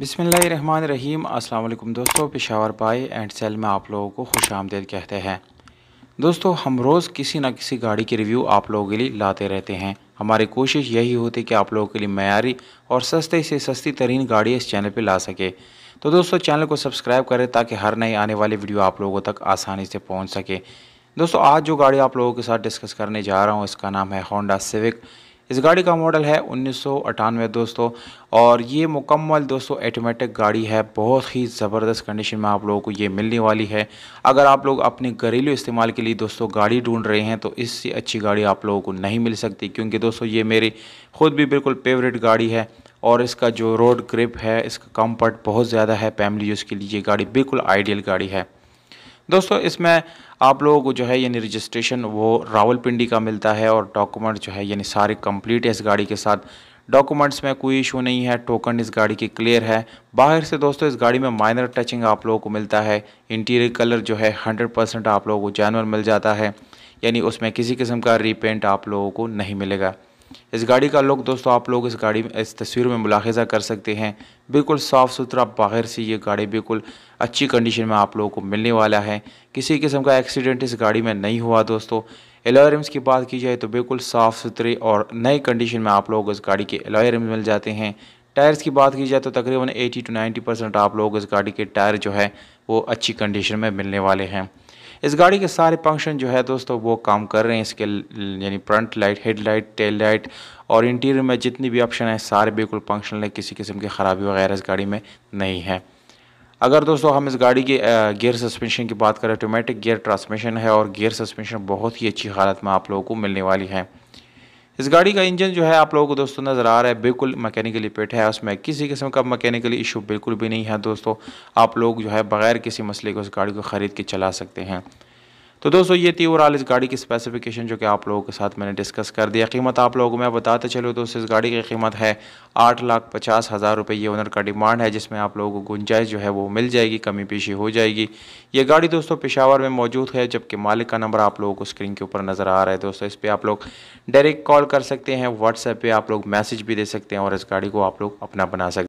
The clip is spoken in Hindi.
बिसमीम अल्लाम दोस्तों पेशावर पाई एंड सेल में आप लोगों को खुश आमदेद कहते हैं दोस्तों हम रोज़ किसी ना किसी गाड़ी की रिव्यू आप लोगों के लिए लाते रहते हैं हमारी कोशिश यही होती है कि आप लोगों के लिए मैारी और सस्ते से सस्ती तरीन गाड़ी इस चैनल पर ला सके तो दोस्तों चैनल को सब्सक्राइब करें ताकि हर नई आने वाली वीडियो आप लोगों तक आसानी से पहुँच सके दोस्तों आज जो गाड़ी आप लोगों के साथ डिस्कस करने जा रहा हूँ इसका नाम है होंडा सिविक इस गाड़ी का मॉडल है उन्नीस दोस्तों और ये मुकम्मल दोस्तों ऐटोमेटिक गाड़ी है बहुत ही ज़बरदस्त कंडीशन में आप लोगों को ये मिलने वाली है अगर आप लोग अपने घरेलू इस्तेमाल के लिए दोस्तों गाड़ी ढूंढ रहे हैं तो इससे अच्छी गाड़ी आप लोगों को नहीं मिल सकती क्योंकि दोस्तों ये मेरी ख़ुद भी बिल्कुल फेवरेट गाड़ी है और इसका जो रोड ग्रिप है इसका कम्फर्ट बहुत ज़्यादा है फैमिली यूज़ के लिए ये गाड़ी बिल्कुल आइडियल गाड़ी है दोस्तों इसमें आप लोगों को जो है यानी रजिस्ट्रेशन वो रावलपिंडी का मिलता है और डॉक्यूमेंट जो है यानी सारे कंप्लीट है इस गाड़ी के साथ डॉक्यूमेंट्स में कोई इशू नहीं है टोकन इस गाड़ी की क्लियर है बाहर से दोस्तों इस गाड़ी में माइनर टचिंग आप लोगों को मिलता है इंटीरियर कलर जो है हंड्रेड आप लोगों को जानवर मिल जाता है यानी उसमें किसी किस्म का रीपेंट आप लोगों को नहीं मिलेगा इस गाड़ी का लुक दोस्तों आप लोग इस गाड़ी में इस तस्वीर में मुलाखजा कर सकते हैं बिल्कुल साफ़ सुथरा बाहर से ये गाड़ी बिल्कुल अच्छी कंडीशन में आप लोगों को मिलने वाला है किसी किस्म का एक्सीडेंट इस गाड़ी में नहीं हुआ दोस्तों एलोयरम्स की बात की जाए तो बिल्कुल साफ़ सुथरे और नए कंडीशन में आप लोग इस गाड़ी के एलोयरम्स मिल जाते हैं टायर्स की बात की जाए तो तकरीबन 80 टू 90 परसेंट आप लोग इस गाड़ी के टायर जो है वो अच्छी कंडीशन में मिलने वाले हैं इस गाड़ी के सारे फंक्शन जो है दोस्तों वो काम कर रहे हैं इसके यानी front light headlight taillight और इंटीरियर में जितनी भी ऑप्शन हैं सारे बिल्कुल फंक्शनल हैं किसी किस्म की ख़राबी वगैरह इस गाड़ी में नहीं है अगर दोस्तों हम इस गाड़ी के गियर सस्पेंशन की बात करें ऑटोमेटिक गियर ट्रांसमिशन है और गियर सस्पेंशन बहुत ही अच्छी हालत में आप लोगों को मिलने वाली है इस गाड़ी का इंजन जो है आप लोगों को दोस्तों नज़र आ रहा है बिल्कुल मैकेनिकली पेट है उसमें किसी किस्म का मैकेनिकली इशू बिल्कुल भी नहीं है दोस्तों आप लोग जो है बग़ैर किसी मसले के उस गाड़ी को ख़रीद के चला सकते हैं तो दोस्तों ये थी ओवरऑल इस गाड़ी की स्पेसिफिकेशन जो कि आप लोगों के साथ मैंने डिस्कस कर दिया कीमत आप लोगों को मैं बताते चलो दोस्तों इस गाड़ी की कीमत है आठ लाख पचास हज़ार रुपये ये ओनर का डिमांड है जिसमें आप लोगों को गुंजाइश जो है वो मिल जाएगी कमी पेशी हो जाएगी ये गाड़ी दोस्तों पेशावर में मौजूद है जबकि मालिक का नंबर आप लोगों को स्क्रीन के ऊपर नज़र आ रहा है दोस्तों इस पर आप लोग डायरेक्ट कॉल कर सकते हैं व्हाट्सएप पर आप लोग मैसेज भी दे सकते हैं और इस गाड़ी को आप लोग अपना बना सकते